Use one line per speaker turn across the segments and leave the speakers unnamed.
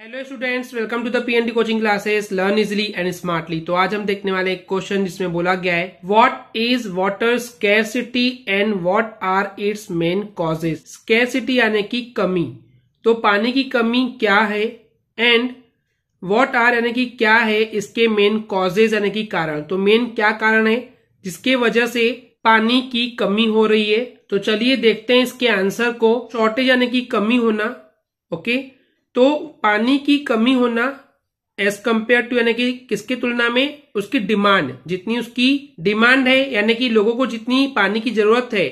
Hello students welcome to the PND coaching classes learn easily and smartly तो आज हम देखने वाले एक क्वेश्चन जिसमें बोला गया है what is water scarcity and what are its main causes scarcity यानी कि कमी तो पानी की कमी क्या है एंड व्हाट आर यानी कि क्या है इसके मेन कॉजेज यानी कि कारण तो मेन क्या कारण है जिसके वजह से पानी की कमी हो रही है तो चलिए देखते हैं इसके आंसर को शॉर्टेज यानी कि कमी होना ओके okay? तो पानी की कमी होना एज कंपेयर टू यानी कि किसकी तुलना में उसकी डिमांड जितनी उसकी डिमांड है यानी कि लोगों को जितनी पानी की जरूरत है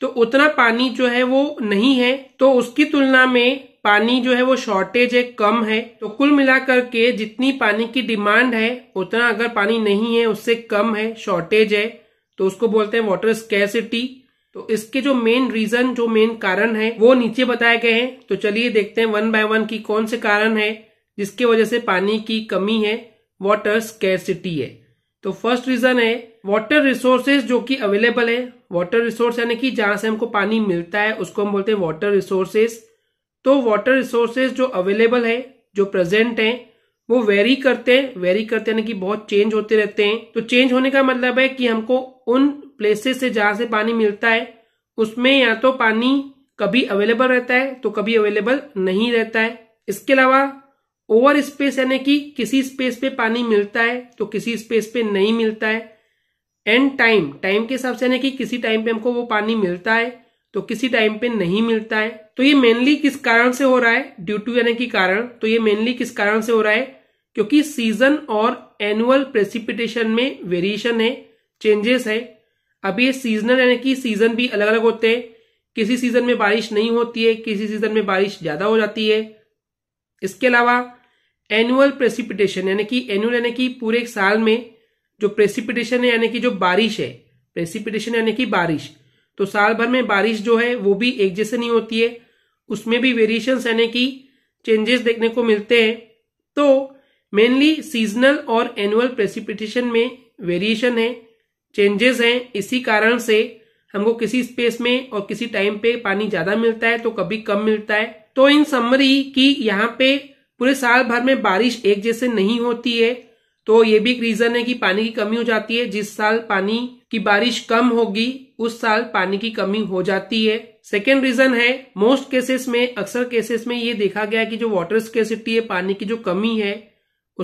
तो उतना पानी जो है वो नहीं है तो उसकी तुलना में पानी जो है वो शॉर्टेज है कम है तो कुल मिलाकर के जितनी पानी की डिमांड है उतना अगर पानी नहीं है उससे कम है शॉर्टेज है तो उसको बोलते हैं वाटर स्कैसिटी तो इसके जो मेन रीजन जो मेन कारण है वो नीचे बताए गए हैं तो चलिए देखते हैं वन बाय वन की कौन से कारण है जिसके वजह से पानी की कमी है वाटर स्केरसिटी है तो फर्स्ट रीजन है वाटर रिसोर्सेज जो कि अवेलेबल है वाटर रिसोर्स यानी कि जहां से हमको पानी मिलता है उसको हम बोलते हैं वाटर रिसोर्सेज तो वाटर रिसोर्सेज जो अवेलेबल है जो प्रेजेंट है वो वेरी करते हैं वेरी करते यानी कि बहुत चेंज होते रहते हैं तो चेंज होने का मतलब है कि हमको उन प्लेसेस से जहां से पानी मिलता है उसमें या तो पानी कभी अवेलेबल रहता है तो कभी अवेलेबल नहीं रहता है इसके अलावा ओवर स्पेस यानी कि किसी स्पेस पे पानी मिलता है तो किसी स्पेस पे नहीं मिलता है एंड टाइम टाइम के हिसाब से यानी कि किसी टाइम पे हमको वो पानी मिलता है तो किसी टाइम पे नहीं मिलता है तो ये मेनली किस कारण से हो रहा है ड्यू टू यानी कि कारण तो ये मेनली किस कारण से हो रहा है क्योंकि सीजन और एनुअल प्रेसिपिटेशन में वेरिएशन है चेंजेस है अब ये सीजनल यानी कि सीजन भी अलग अलग होते हैं किसी सीजन में बारिश नहीं होती है किसी सीजन में बारिश ज्यादा हो जाती है इसके अलावा एनुअल प्रेसिपिटेशन यानी कि एनुअल यानी कि पूरे साल में जो प्रेसिपिटेशन है यानी कि जो बारिश है प्रेसिपिटेशन यानी कि बारिश तो साल भर में बारिश जो है वो भी एक जैसे नहीं होती है उसमें भी वेरिएशन यानी कि चेंजेस देखने को मिलते हैं तो मेनली सीजनल और एनुअल प्रेसिपिटेशन में वेरिएशन है चेंजेस हैं इसी कारण से हमको किसी स्पेस में और किसी टाइम पे पानी ज्यादा मिलता है तो कभी कम मिलता है तो इन समरी की यहाँ पे पूरे साल भर में बारिश एक जैसे नहीं होती है तो ये भी एक रीजन है कि पानी की कमी हो जाती है जिस साल पानी की बारिश कम होगी उस साल पानी की कमी हो जाती है सेकेंड रीजन है मोस्ट केसेस में अक्सर केसेस में ये देखा गया कि जो वाटर स्केसिटी है पानी की जो कमी है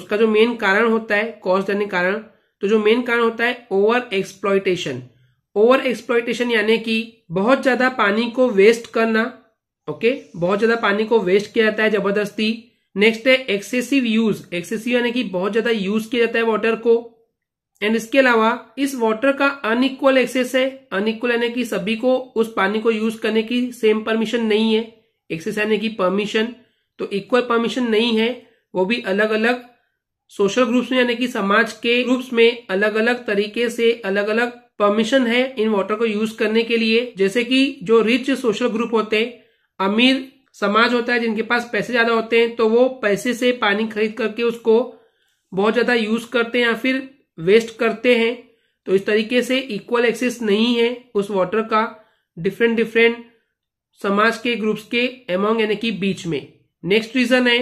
उसका जो मेन कारण होता है कॉज यानी कारण तो जो मेन कारण होता है ओवर एक्सप्लॉयटेशन ओवर एक्सप्लॉयटेशन यानी कि बहुत ज्यादा पानी को वेस्ट करना ओके बहुत ज्यादा पानी को वेस्ट किया जाता है जबरदस्ती नेक्स्ट है एक्सेसिव यूज एक्सेसिव यानी कि बहुत ज्यादा यूज किया जाता है वाटर को एंड इसके अलावा इस वाटर का अनइक्वल एक्सेस है अनइक्वल यानी कि सभी को उस पानी को यूज करने की सेम परमिशन नहीं है एक्सेस यानी कि परमिशन तो इक्वल परमिशन नहीं है वो भी अलग अलग सोशल ग्रुप्स में यानी कि समाज के ग्रुप्स में अलग अलग तरीके से अलग अलग परमिशन है इन वाटर को यूज करने के लिए जैसे कि जो रिच सोशल ग्रुप होते हैं अमीर समाज होता है जिनके पास पैसे ज्यादा होते हैं तो वो पैसे से पानी खरीद करके उसको बहुत ज्यादा यूज करते हैं या फिर वेस्ट करते हैं तो इस तरीके से इक्वल एक्सेस नहीं है उस वाटर का डिफरेंट डिफरेंट समाज के ग्रुप्स के अमोंग यानी कि बीच में नेक्स्ट रीजन है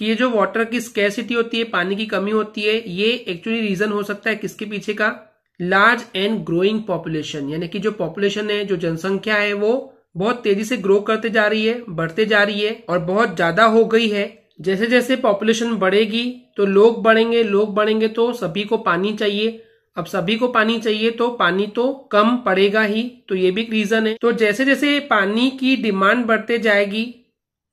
कि ये जो वाटर की स्केसिटी होती है पानी की कमी होती है ये एक्चुअली रीजन हो सकता है किसके पीछे का लार्ज एंड ग्रोइंग पॉपुलेशन यानी कि जो पॉपुलेशन है जो जनसंख्या है वो बहुत तेजी से ग्रो करते जा रही है बढ़ते जा रही है और बहुत ज्यादा हो गई है जैसे जैसे पॉपुलेशन बढ़ेगी तो लोग बढ़ेंगे लोग बढ़ेंगे तो सभी को पानी चाहिए अब सभी को पानी चाहिए तो पानी तो कम पड़ेगा ही तो ये भी एक रीजन है तो जैसे जैसे पानी की डिमांड बढ़ते जाएगी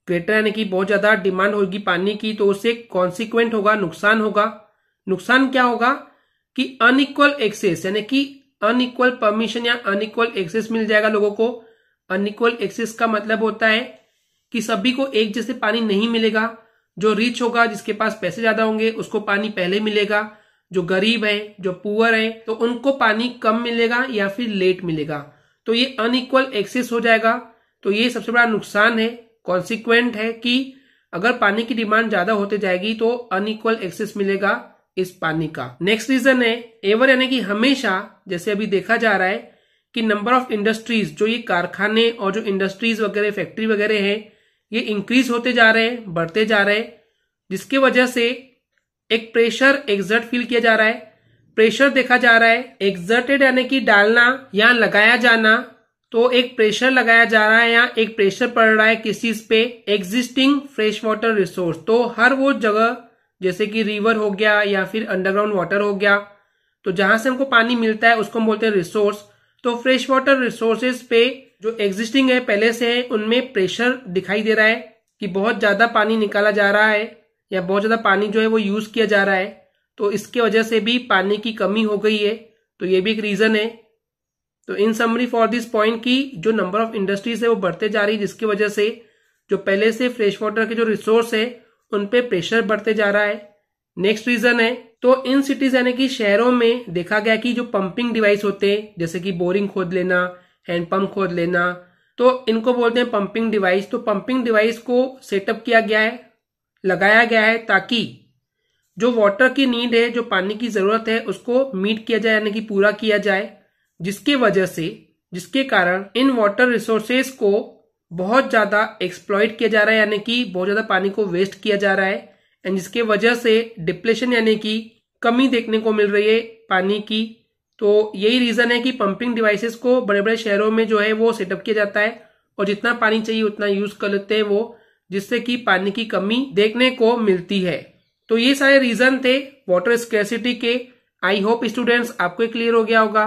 ग्रेटर यानी कि बहुत ज्यादा डिमांड होगी पानी की तो उससे कॉन्सिक्वेंट होगा नुकसान होगा नुकसान क्या होगा कि अनइक्वल एक्सेस यानी कि अनइक्वल परमिशन या अनइक्वल एक्सेस मिल जाएगा लोगों को अनइक्वल एक्सेस का मतलब होता है कि सभी को एक जैसे पानी नहीं मिलेगा जो रिच होगा जिसके पास पैसे ज्यादा होंगे उसको पानी पहले मिलेगा जो गरीब है जो पुअर है तो उनको पानी कम मिलेगा या फिर लेट मिलेगा तो ये अनइक्वल एक्सेस हो जाएगा तो ये सबसे बड़ा नुकसान है कॉन्सिक्वेंट है कि अगर पानी की डिमांड ज्यादा होते जाएगी तो अनइक्वल एक्सेस मिलेगा इस पानी का नेक्स्ट रीजन है एवर यानी कि हमेशा जैसे अभी देखा जा रहा है कि नंबर ऑफ इंडस्ट्रीज जो ये कारखाने और जो इंडस्ट्रीज वगैरह फैक्ट्री वगैरह है ये इंक्रीज होते जा रहे हैं बढ़ते जा रहे हैं जिसके वजह से एक प्रेशर एक्सर्ट फील किया जा रहा है प्रेशर देखा जा रहा है एक्सर्टेड यानी कि डालना या लगाया जाना तो एक प्रेशर लगाया जा रहा है या एक प्रेशर पड़ रहा है किस चीज पे एग्जिस्टिंग फ्रेश वाटर रिसोर्स तो हर वो जगह जैसे कि रिवर हो गया या फिर अंडरग्राउंड वाटर हो गया तो जहां से हमको पानी मिलता है उसको हम बोलते हैं रिसोर्स तो फ्रेश वाटर रिसोर्सेज पे जो एग्जिस्टिंग है पहले से है उनमें प्रेशर दिखाई दे रहा है कि बहुत ज्यादा पानी निकाला जा रहा है या बहुत ज्यादा पानी जो है वो यूज किया जा रहा है तो इसके वजह से भी पानी की कमी हो गई है तो ये भी एक रीजन है तो in summary for this point की जो नंबर ऑफ इंडस्ट्रीज है वो बढ़ते जा रही है जिसकी वजह से जो पहले से फ्रेश वाटर के जो रिसोर्स है उन पे प्रेशर बढ़ते जा रहा है नेक्स्ट रीजन है तो इन सिटीज यानी कि शहरों में देखा गया कि जो पंपिंग डिवाइस होते हैं जैसे कि बोरिंग खोद लेना हैंडपम्प खोद लेना तो इनको बोलते हैं पंपिंग डिवाइस तो पंपिंग डिवाइस को सेटअप किया गया है लगाया गया है ताकि जो वाटर की नीड है जो पानी की जरूरत है उसको मीट किया जाए यानी कि पूरा किया जाए जिसके वजह से जिसके कारण इन वाटर रिसोर्सेस को बहुत ज़्यादा एक्सप्लॉयट किया जा रहा है यानी कि बहुत ज़्यादा पानी को वेस्ट किया जा रहा है एंड जिसके वजह से डिप्लेशन यानी कि कमी देखने को मिल रही है पानी की तो यही रीज़न है कि पंपिंग डिवाइसेस को बड़े बड़े शहरों में जो है वो सेटअप किया जाता है और जितना पानी चाहिए उतना यूज़ कर लेते हैं वो जिससे कि पानी की कमी देखने को मिलती है तो ये सारे रीज़न थे वाटर स्केसिटी के आई होप स्टूडेंट्स आपको क्लियर हो गया होगा